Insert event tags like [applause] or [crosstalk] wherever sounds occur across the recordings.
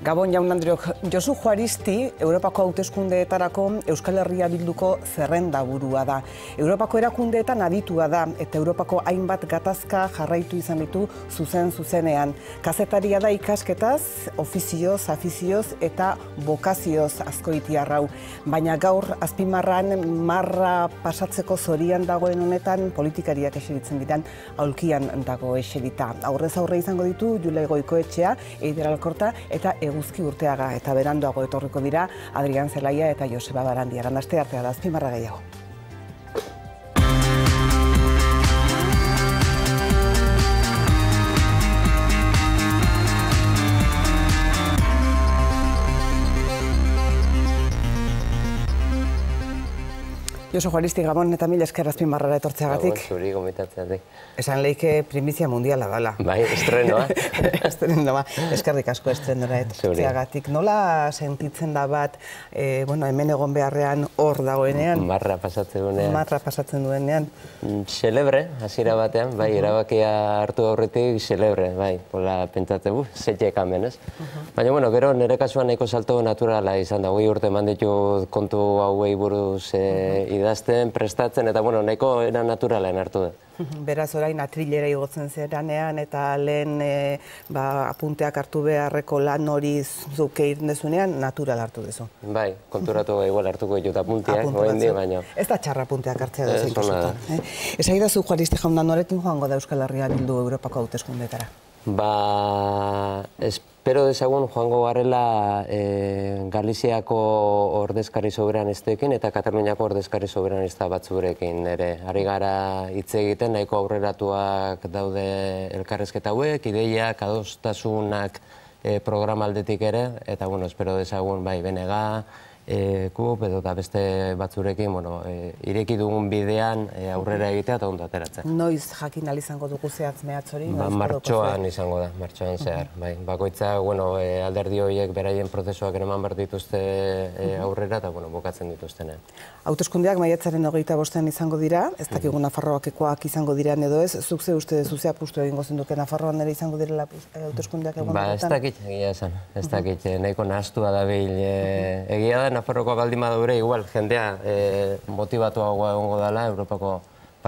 Gabon jaun Josu Juaristi, Europako hauteskundeetarako Euskal Herria bilduko zerrenda burua da. Europako erakundeetan aditua da, eta Europako hainbat gatazka jarraitu izan ditu zuzen zuzenean. Kazetaria da ikasketaz, ofizioz, afizioz eta bokazioz asko itiarrau. Baina gaur, azpimarran, marra pasatzeko zorian dagoen honetan, politikariak eseritzen ditan, aulkian dago eserita. Aurrez aurre izango ditu, Julego Goikoetxea, Eideralkorta, eta eguzki urteaga eta berandoago etorriko dira Adrian Zelaia eta Joseba Barandi. Arandazte artea da, azpimarra gehiago. Josu Juaristi Gabon eta mila eskerazpin barrara etortzeagatik. Ba, Gabon, zuri gomitatzea bai. Esan leike primizia mundiala dala. Bai, estrenoa. [laughs] Estrenoa, eskerrik asko estrenora etortzeagatik. Nola sentitzen da bat, eh, bueno, hemen egon beharrean hor dagoenean? Marra pasatzen duenean. Marra pasatzen duenean. Selebre, mm, azira batean, bai, erabakia hartu horretik, celebre, bai. Bola pentsatzen bu, zetxe ekamen, ez? Baina, bueno, gero, nire kasuan eko salto naturala izan da. Gui urte manditu kontu hauei buruz eh, idazten, prestatzen, eta bueno, neko era naturalen hartu da. [laughs] Beraz orain atrilera igotzen zeranean eta lehen e, ba, apunteak hartu beharreko lan hori zuke irndezunean, natural hartu duzu. Bai, konturatu [laughs] igual hartuko ditut apunteak, goen baino. Ez da txarra apunteak hartzea Ez da. Ez eh? aida zu joan jaundan, norekin joango da Euskal Herria bildu Europako hautezkundetara. Ba, espero dezagun, joango garela e, Galiziako ordezkarri soberan iztekin eta Kataluniako ordezkarri soberan batzurekin. Ere, harri gara hitz egiten, nahiko aurreratuak daude elkarrezketa hauek, ideiak, adostasunak e, eh, programaldetik ere, eta bueno, espero dezagun, bai, benega, E, kub edo da beste batzurekin, bueno, e, ireki dugun bidean e, aurrera egitea eta ondo ateratzen. Noiz jakin al izango dugu zehatz hori? Ba, martxoan izango da, martxoan zehar. Bai, bakoitza, bueno, e, alderdi horiek beraien prozesuak eman behar dituzte e, aurrera eta, bueno, bokatzen Autoskundeak maiatzaren hogeita bostean izango dira, ez dakigu Nafarroak izango dira edo ez, zuk ze uste zuzea pustu egingo zenduke Nafarroan ere izango direla autoskundeak egon Ba, ez dakit, egia esan, ez dakit, nahiko nahastua da egia da, Nafarroko baldin igual jendea eh motivatuagoa egongo dala Europako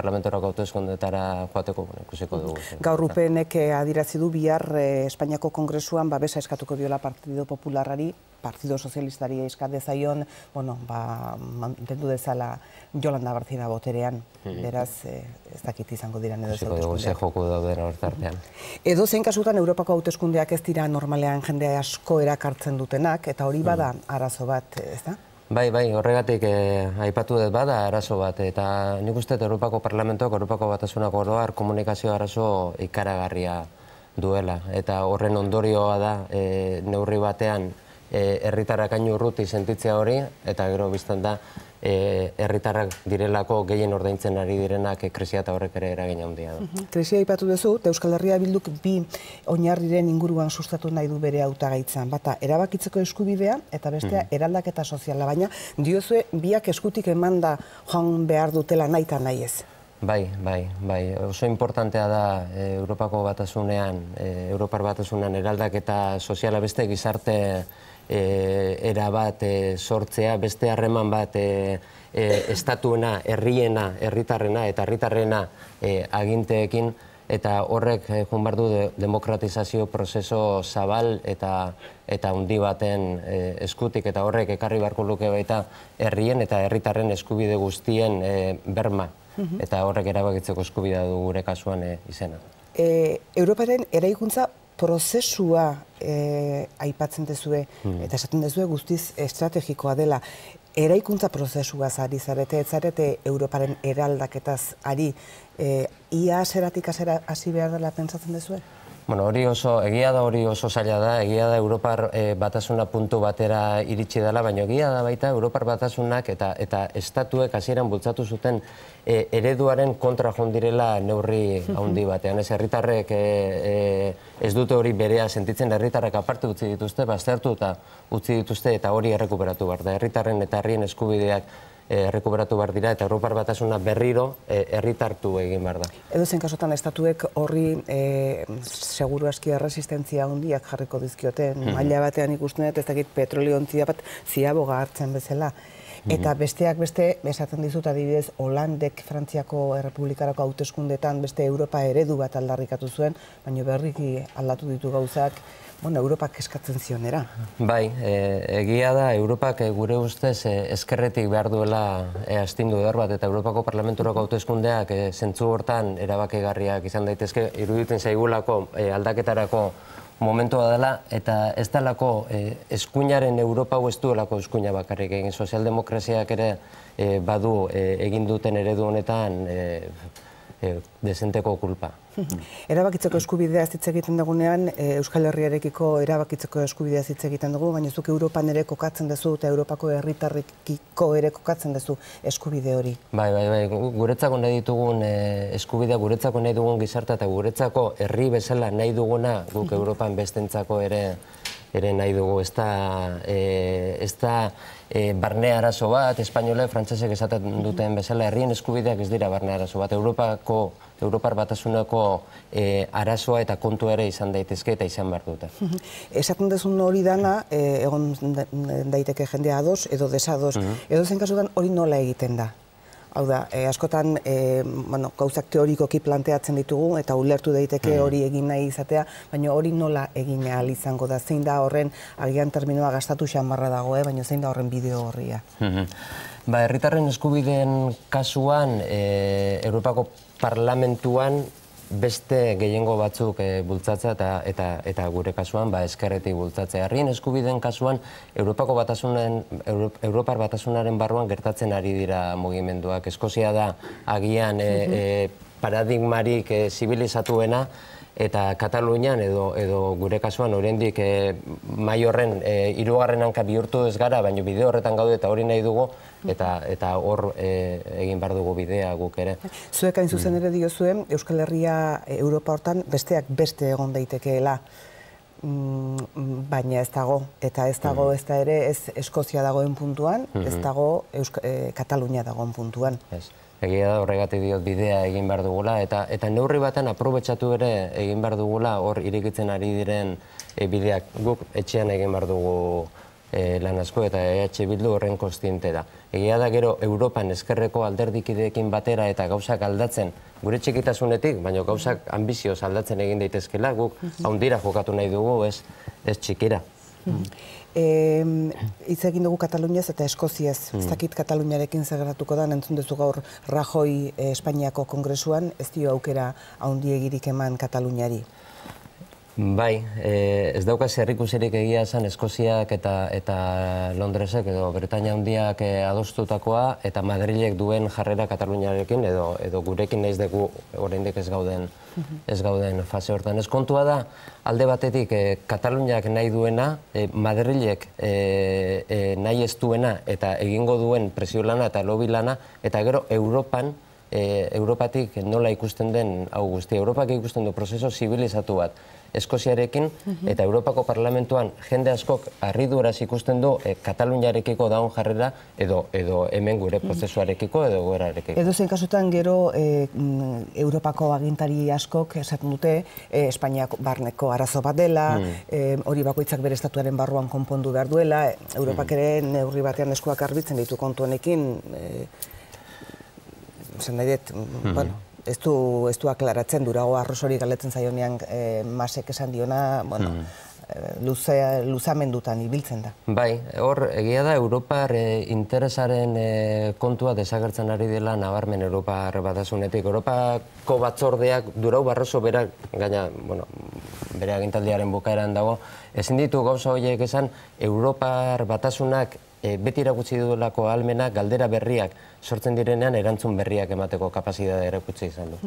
parlamentorako hautezkundetara joateko, bueno, ikusiko dugu. Gaur UPNek eh, du bihar eh, Espainiako Kongresuan babesa eskatuko biola Partido Popularari, Partido Socialistari eska dezaion, bueno, ba mantendu dezala Jolanda Barcina boterean. Hmm. Beraz, eh, ez dakit izango dira edo ez dago se joko da ber hartartean. Edo zein kasutan Europako hauteskundeak ez dira normalean jende asko erakartzen dutenak eta hori hmm. bada arazo bat, ez da? Bai, bai, horregatik eh, aipatu dut bada arazo bat, eta nik uste Europako Parlamentoak Europako Batasunak oroar komunikazio arazo ikaragarria duela. Eta horren ondorioa da eh, neurri batean eh, herritarrak e, urruti sentitzea hori, eta gero biztan da E, herritarrak direlako gehien ordaintzen ari direnak e, eta horrek ere eragin handia du. Mhm. Krisia ipatu duzu, Euskal Herria bilduk bi oinarriren inguruan sustatu nahi du bere hautagaitzan. Bata, erabakitzeko eskubidea eta bestea mhm. eraldaketa soziala, baina diozue biak eskutik eman da joan behar dutela nahi eta nahi ez. Bai, bai, bai. Oso importantea da e, Europako batasunean, e, Europar batasunean eraldaketa soziala beste gizarte e era bat e, sortzea beste harreman bat e, e, estatuena herriena herritarrena eta herritarrena aginteekin eta horrek junbardu demokratizazio prozeso zabal eta eta baten eskutik eta horrek ekarri barko luke baita herrien eta herritarren eskubide guztien berma mhm. eta horrek erabakitzeko eskubidea gure kasuan izena. Europaren Europaren ikuntza prozesua e, aipatzen dezue hmm. eta esaten dezue guztiz estrategikoa dela eraikuntza prozesua sari zarete zarete europaren eraldaketaz ari e, ia seratik hasi behar dela pentsatzen dezue Bueno, hori oso, egia da hori oso zaila da, egia da Europar e, batasuna puntu batera iritsi dela, baina egia da baita Europar batasunak eta, eta estatuek hasieran bultzatu zuten eh, ereduaren kontra jondirela neurri [laughs] handi batean. Ez herritarrek eh, ez dute hori berea sentitzen herritarrak aparte utzi dituzte, baztertu eta utzi dituzte eta hori errekuperatu behar da. Herritarren eta herrien eskubideak Eh, errekuberatu behar dira, eta Europar batasuna berriro eh, erritartu egin behar da. Edo zen kasotan, estatuek horri eh, seguru askia resistentzia handiak jarriko dizkioten, hmm. maila batean ikusten edo ez dakit petroliontzia bat ziaboga hartzen bezala. Eta besteak beste, esaten dizut adibidez, Holandek Frantziako Errepublikarako hauteskundetan beste Europa eredu bat aldarrikatu zuen, baina berriki aldatu ditu gauzak, bueno, Europak eskatzen zionera. Bai, e, egia da, Europak e, gure ustez eskerretik behar duela e, astindu bat, eta Europako Parlamenturako hauteskundeak e, zentzu hortan erabakegarriak izan daitezke, iruditzen zaigulako e, aldaketarako momentua dela, eta ez dalako e, eskuinaren Europa huestu elako eskuina bakarrik egin. Sozialdemokraziak ere e, badu e, egin duten ere honetan desenteko kulpa. [laughs] Erabakitzeko eskubidea ez egiten dugunean, eh, Euskal Herriarekiko erabakitzeko eskubidea ez egiten dugu, baina zuk Europan ere kokatzen duzu eta Europako herritarrikiko ere kokatzen duzu eskubide hori. Bai, bai, bai, guretzako nahi ditugun eh, eskubidea, guretzako nahi dugun gizarta eta guretzako herri bezala nahi duguna guk [laughs] Europan bestentzako ere ere nahi dugu, ez da, e, ez da e, barne arazo bat, espainola, frantzesek esaten duten bezala, herrien eskubideak ez dira barne arazo bat, Europako, Europar batasunako e, arazoa eta kontu ere izan daitezke eta izan behar dute. Esaten dezun hori dana, e, egon daiteke jendea ados edo desados, edo zen kasutan hori nola egiten da, Hau da, e, askotan, e, bueno, gauzak teorikoki planteatzen ditugu, eta ulertu daiteke hmm. hori egin nahi izatea, baina hori nola egin ahal izango da, zein da horren, agian terminoa gastatu xamarra dago, eh? baina zein da horren bideo horria. Hmm, hmm. Ba, herritarren eskubideen kasuan, e, Europako Parlamentuan beste gehiengo batzuk e, eh, bultzatza eta, eta, eta gure kasuan ba, eskerreti bultzatze. Harrien eskubideen kasuan, Europako batasunen, Europar batasunaren barruan gertatzen ari dira mugimenduak. Eskozia da, agian e, paradigmarik zibilizatuena, eta Katalunian edo, edo gure kasuan oraindik e, mai horren eh, hanka bihurtu ez gara baino bideo horretan gaude eta hori nahi dugu mm. eta eta hor eh, egin bar dugu bidea guk ere Zuek hain zuzen ere dio zuen Euskal Herria Europa hortan besteak beste egon daitekeela mm, mm, baina ez dago eta ez dago ez da ere ez Eskozia dagoen puntuan ez mm-hmm. dago Katalunia dagoen puntuan egia da horregatik diot bidea egin behar dugula, eta, eta neurri baten aprobetsatu ere egin behar dugula hor irikitzen ari diren e, bideak guk etxean egin behar dugu e, lan asko eta EH Bildu horren kostiente da. Egia da gero Europan eskerreko alderdikideekin batera eta gauzak aldatzen gure txikitasunetik, baina gauzak ambizioz aldatzen egin daitezkela guk mhm. haundira jokatu nahi dugu ez, ez txikira. Mhm eh egin dugu Kataluniaz eta Eskoziaz. Ez hmm. dakit Kataluniarekin zergaratuko da nentzun duzu gaur Rajoi eh, Espainiako kongresuan ez dio aukera hondiegirik eman Kataluniari. Bai, e, ez dauka zerrikusirik egia esan Eskoziak eta, eta Londresek edo Bretaña handiak e, adostutakoa eta Madrilek duen jarrera Kataluniarekin edo, edo gurekin naiz dugu oraindik ez gauden mhm. ez gauden fase hortan. Ez kontua da alde batetik e, Kataluniak nahi duena, e, Madrilek e, e, nahi ez duena eta egingo duen presio lana eta lobby lana eta gero Europan E, Europatik nola ikusten den hau guzti. Europak ikusten du prozeso zibilizatu bat Eskoziarekin mhm. eta Europako Parlamentuan jende askok harriduraz ikusten du e, Kataluniarekiko daun jarrera edo edo hemen gure mhm. prozesuarekiko edo goerarekiko. Edo zein kasutan gero e, mm, Europako agintari askok esaten dute e, Espainiako barneko arazo bat dela, mm. e, hori bakoitzak bere estatuaren barruan konpondu behar duela, e, Europak mm. ere neurri batean eskuak arbitzen ditu kontuenekin, zen nahi dut, laratzen, mhm. ez du, durago arroz hori galetzen zaionean eh, masek esan diona, bueno, mm ibiltzen da. Bai, hor, egia da, Europar eh, interesaren kontua desagertzen ari dela nabarmen Europar batasunetik. Europako batzordeak durau barroso berak, gaina, bueno, bere agintaldiaren bukaeran dago, ezin ditu gauza horiek esan, Europar batasunak E, beti erakutsi duelako almena galdera berriak sortzen direnean erantzun berriak emateko kapasitatea erakutsi izan du.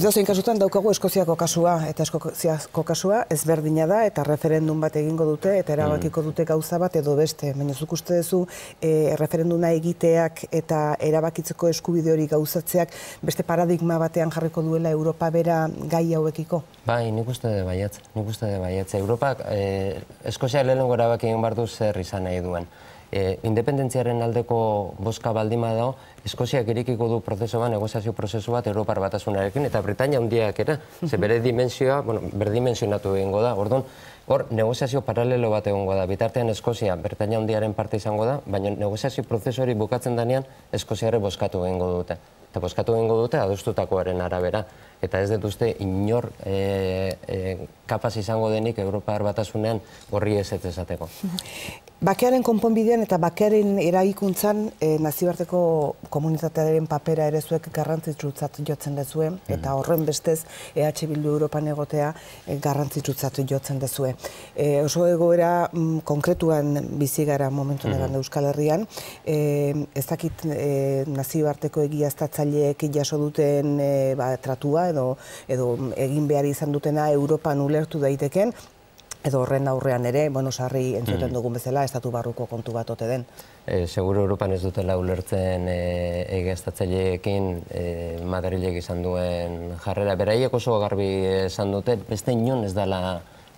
Dozein e, kasutan daukagu Eskoziako kasua eta Eskoziako kasua ezberdina da eta referendum bat egingo dute eta erabakiko dute gauza bat edo beste. Baina zuk uste duzu e, referenduna egiteak eta erabakitzeko eskubide hori gauzatzeak beste paradigma batean jarriko duela Europa bera gai hauekiko? Bai, nik uste de baiatz, nik uste de baiatz. Europa, e, Eskozia lehenengo bardu zer izan nahi duen e, independentziaren aldeko boska baldima dago, Eskoziak irikiko du prozesu bat, negoziazio prozesu bat, Europar batasunarekin, eta Britania hundiak era, ze bere dimensioa, bueno, berdimensionatu egingo da, orduan, Hor, negoziazio paralelo bat egongo da. Bitartean Eskozia, Bertaina hundiaren parte izango da, baina negoziazio prozesu bukatzen danean, Eskoziare boskatu egingo dute. Eta boskatu egingo dute, adustutakoaren arabera eta ez dut uste inor e, e, kapaz izango denik Europar batasunean horri ez ez esateko. [laughs] Bakearen konponbidean eta bakearen eragikuntzan e, eh, nazioarteko komunitatearen papera ere zuek garrantzitzutzat jotzen dezue, mhm. eta horren bestez EH Bildu Europan egotea e, jotzen dezue. E, oso egoera mm, konkretuan bizigara gara momentu mm. Euskal Herrian, e, ez dakit e, nazioarteko egiaztatzaileek jaso duten ba, tratua edo, edo egin behar izan dutena Europan ulertu daiteken, edo horren aurrean ere, bueno, sarri entzuten mm. dugun bezala, estatu barruko kontu bat ote den. E, eh, seguro Europan ez dutela ulertzen e, eh, egeztatzeileekin e, eh, Madrilek izan duen jarrera. Beraiek oso garbi esan dute, beste inon ez dela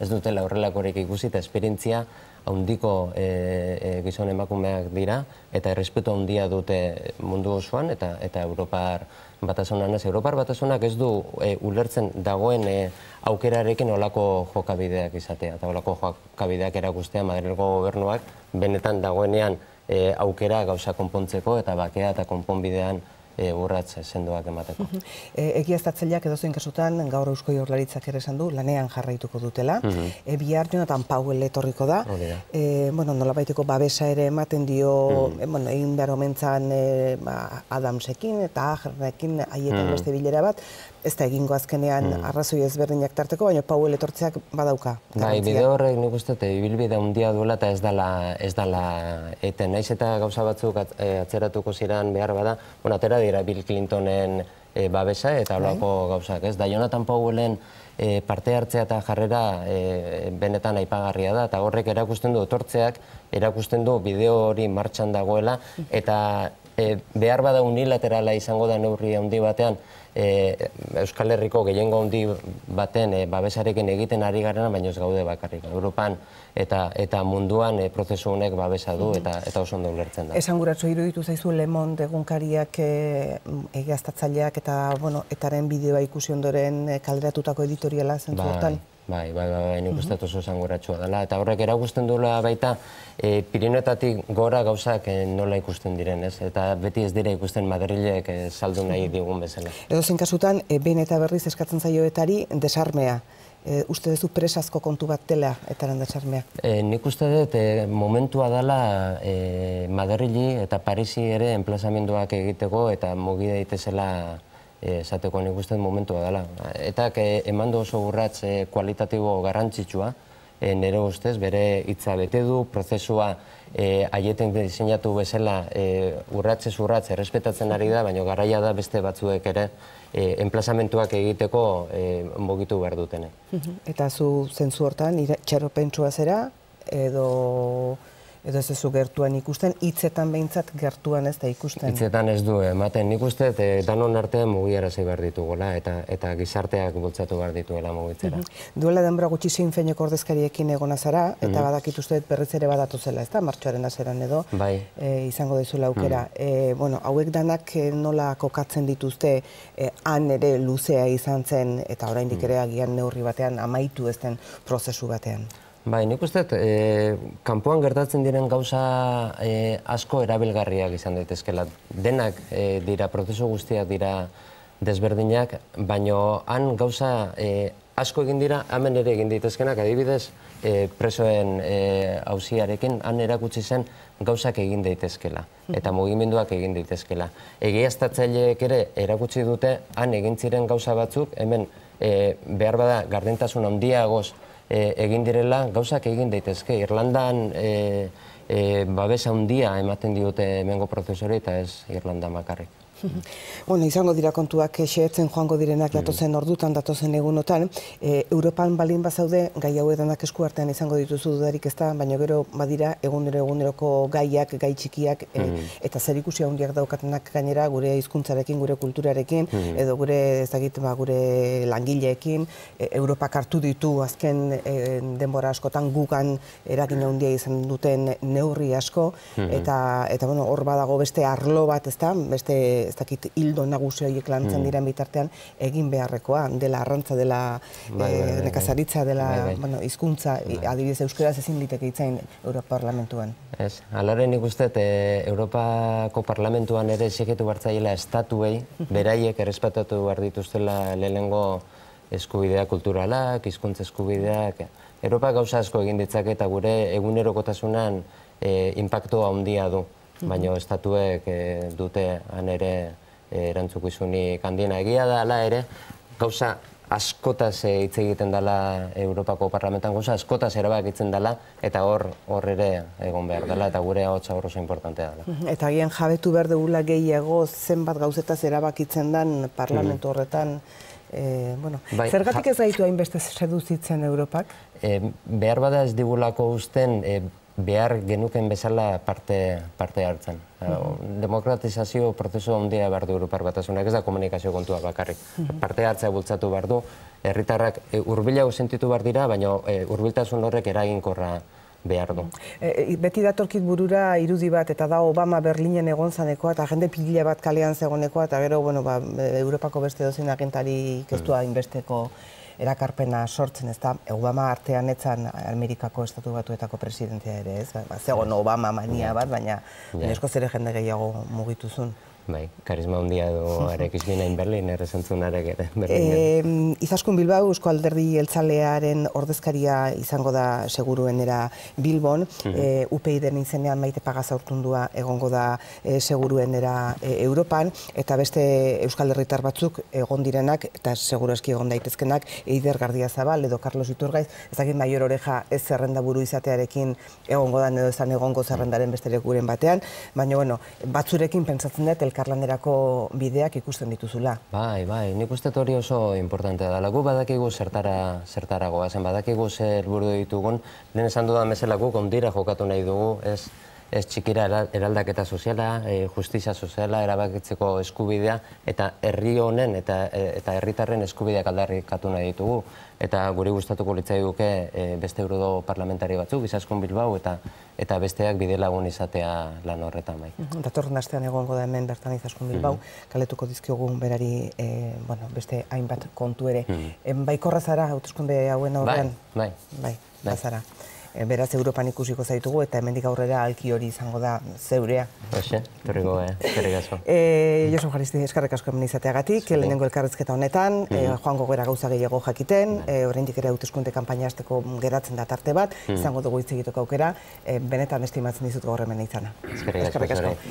ez dutela horrelakorik ikusi eta esperientzia haundiko e, e, gizon emakumeak dira eta errespetu handia dute mundu osoan eta eta Europar batasunan ez. Europar batasunak ez du e, ulertzen dagoen e, aukerarekin olako jokabideak izatea. Eta olako jokabideak erakustea Madrilgo gobernuak benetan dagoenean e, aukera gauza konpontzeko eta bakea eta konponbidean E, urratz sendoak emateko. E, Egi ez tatzeliak edo zein kasutan, gaur euskoi jorlaritzak ere esan du, lanean jarraituko dutela. Ebi hartu notan etorriko da. E, bueno, nola baiteko babesa ere ematen dio, bueno, egin behar omentzan ba, Adamsekin eta Ajernekin aietan beste bilera bat ez da egingo azkenean mm. arrazoi ezberdinak tarteko, baina Paul etortzeak badauka. Bai, bide horrek nik uste, te, ibilbide handia duela eta ez dala, ez dala eten. Naiz eta gauza batzuk eh, atzeratuko ziren behar bada, bueno, atera dira Bill Clintonen eh, babesa eta bai. holako gauzak, ez? Da Jonathan Powellen eh, parte hartzea eta jarrera benetan aipagarria da eta horrek erakusten du etortzeak erakusten du bideo hori martxan dagoela eta e, behar bada unilaterala izango da neurri handi batean E, Euskal Herriko gehiengo handi baten e, babesarekin egiten ari garena baino ez gaude bakarrik. Europan eta eta munduan e, prozesu honek babesa du eta eta oso ondo ulertzen da. Esanguratsu iruditu zaizu Lemon egunkariak e, egiaztatzaileak eta bueno, etaren bideoa ikusi ondoren e, kalderatutako editoriala zentzu bai. Bai, bai, bai, bai, nik ustatu oso esan dela. Eta horrek eragusten duela baita, e, Pirinoetatik gora gauzak e, nola ikusten diren, ez? Eta beti ez dira ikusten Madrilek e, saldu nahi digun bezala. Edo zen kasutan, ben eta berriz eskatzen zaioetari desarmea. Uste dezu presazko kontu bat dela, eta lan desarmea. Nik uste dut, momentua dela Madrili eta Parisi ere enplazamenduak egiteko eta mogidea zela, esateko nik usten momentua dela. Eta eman oso urratz eh, kualitatibo garrantzitsua, eh, nero ustez, bere hitza bete du, prozesua eh, aieten diseinatu bezala urratzez urratz errespetatzen ari da, baina garaia da beste batzuek ere enplazamentuak egiteko mogitu behar dutene. Eta zu zentzu hortan, txero zera, edo edo ez ezu gertuan ikusten, hitzetan behintzat gertuan ez da ikusten. Hitzetan ez du, ematen ikusten eta eh, danon artean mugiarazi behar ditugula, eta, eta gizarteak bultzatu behar dituela mugitzera. Mhm. Duela denbora gutxi zein feinek ordezkariekin egona zara, eta mm -hmm. berriz ere badatu zela, ez da, martxoaren azeran edo, bai. eh, izango dezula aukera. Mhm. Eh, bueno, hauek danak nola kokatzen dituzte, e, han ere luzea izan zen, eta oraindik mhm. ere agian neurri batean, amaitu ezten prozesu batean. Bai, nik uste, e, kanpoan gertatzen diren gauza e, asko erabilgarriak izan daitezkela. Denak e, dira, prozesu guztiak dira desberdinak, baino han gauza e, asko egin dira, hemen ere egin daitezkenak, adibidez, e, presoen e, han erakutsi zen gauzak egin daitezkela, eta mugimenduak egin daitezkela. Egiaztatzaileek ere erakutsi dute, han egin ziren gauza batzuk, hemen e, behar bada gardentasun handiagoz, E, egin direla, gauzak egin daitezke. Irlandan e, e, babesa hundia ematen diote mengo prozesori eta ez Irlanda makarrik. [laughs] Bueno, izango dira kontuak eh, xeetzen joango direnak bai. datozen ordutan, datozen egunotan. E, Europan balin bazaude, gai hau edanak eskuartean izango dituzu dudarik ezta, baina gero badira egunero eguneroko gaiak, gai txikiak, e, eta zer ikusi handiak daukatenak gainera gure hizkuntzarekin, gure kulturarekin, hmm. edo gure ez dakit, ba, gure langileekin, e, Europak hartu ditu azken denbora askotan gugan eragin handia izan duten neurri asko, hmm. eta, eta bueno, hor badago beste arlo bat, ezta, beste ez dakit hildo nagusi horiek lantzen mm. diren bitartean egin beharrekoa dela arrantza dela bai, bai, eh, bai, nekazaritza dela bueno hizkuntza adibidez euskeraz ezin liteke itzain Europarlamentuan. parlamentuan ez alare nik uste eh, Europako parlamentuan ere sekretu hartzaileela estatuei [laughs] beraiek errespetatu behar dituztela lehenengo eskubidea kulturalak, hizkuntza eskubideak. Europa gauza asko egin ditzak eta gure egunerokotasunan eh impactoa handia du baina estatuek e, dute han ere eh, erantzukizuni handiena egia da ala ere gauza askotaz eh, hitz egiten dela Europako Parlamentan gauza askotaz erabakitzen dela eta hor hor ere egon behar dela eta gure ahotsa oso importantea dela. Eta agian jabetu behar dugula gehiago zenbat gauzetaz erabakitzen den parlamentu horretan Eh, bueno, bai, zergatik ez gaitu hainbeste seduzitzen Europak? Eh, behar bada ez digulako usten eh, behar genuken bezala parte, parte hartzen. Mhm. Demokratizazio prozesu handia behar du Europar Batasunak, ez da komunikazio kontua bakarrik. Mm Parte hartzea bultzatu behar du, herritarrak e, urbila usentitu behar dira, baina e, urbiltasun horrek eraginkorra behar du. E, e, beti datorkit burura irudi bat, eta da Obama Berlinen egon zanekoa, eta jende pilila bat kalean zegonekoa, eta gero, bueno, ba, Europako beste dozin agentari mhm. keztua mm. inbesteko erakarpena sortzen, ez da, Obama artean etzan Amerikako estatu batuetako presidentea ere, ez? Ba, zegoen Obama mania bat, baina nesko zere jende gehiago mugituzun. Bai, karisma hundia du [laughs] arekiz minain Berlin, errezentzun arek ere. Izaskun Bilbao, Eusko Alderdi Eltzalearen ordezkaria izango da seguruenera era Bilbon, mhm. eh, UPI den izenean maite pagaz aurkundua egongo da eh, seguruenera eh, Europan, eta beste Euskal batzuk egon direnak, eta seguro eski egon daitezkenak, Eider Gardia Zabal edo Carlos Iturgaiz, dakit maior oreja ez zerrenda buru izatearekin egongo da, edo ezan egongo zerrendaren beste lekuren batean, baina bueno, batzurekin pentsatzen dut, elkarri elkarlanderako bideak ikusten dituzula. Bai, bai, nik uste hori oso importantea da. Lagu badakigu zertara, zertaragoa, zen badakigu zer buru ditugun, nien esan da bezala gondira kondira jokatu nahi dugu, ez, ez txikira eraldaketa soziala, justitza eh, justizia soziala, erabakitzeko eskubidea, eta herri honen eh, eta, herritarren eskubideak aldarrikatu nahi ditugu. Eta guri gustatuko litzai duke eh, beste eurodo parlamentari batzu, bizaskun bilbau, eta eta besteak bide lagun izatea lan horretan bai. Datorren astean egongo da hemen bertan izaskun bilbau, kaletuko dizkiogun berari beste hainbat kontu ere. Mm Baikorra zara, hauteskunde hauen horrean? Bai, bai. bai. bai e, beraz Europan ikusiko zaitugu eta hemendik aurrera alki hori izango da zeurea. Hoxe, torrego, eh, eskerrik asko. E, Josu Jaristi, eskarrik asko hemen izateagatik, bai. lehenengo elkarrezketa honetan, mm -hmm. e, joango gara gauza gehiago jakiten, mm -hmm. e, oraindik ere hautezkunde kanpaina geratzen da tarte bat, mm izango dugu hitz aukera, e, benetan estimatzen dizut gaur hemen izana. asko.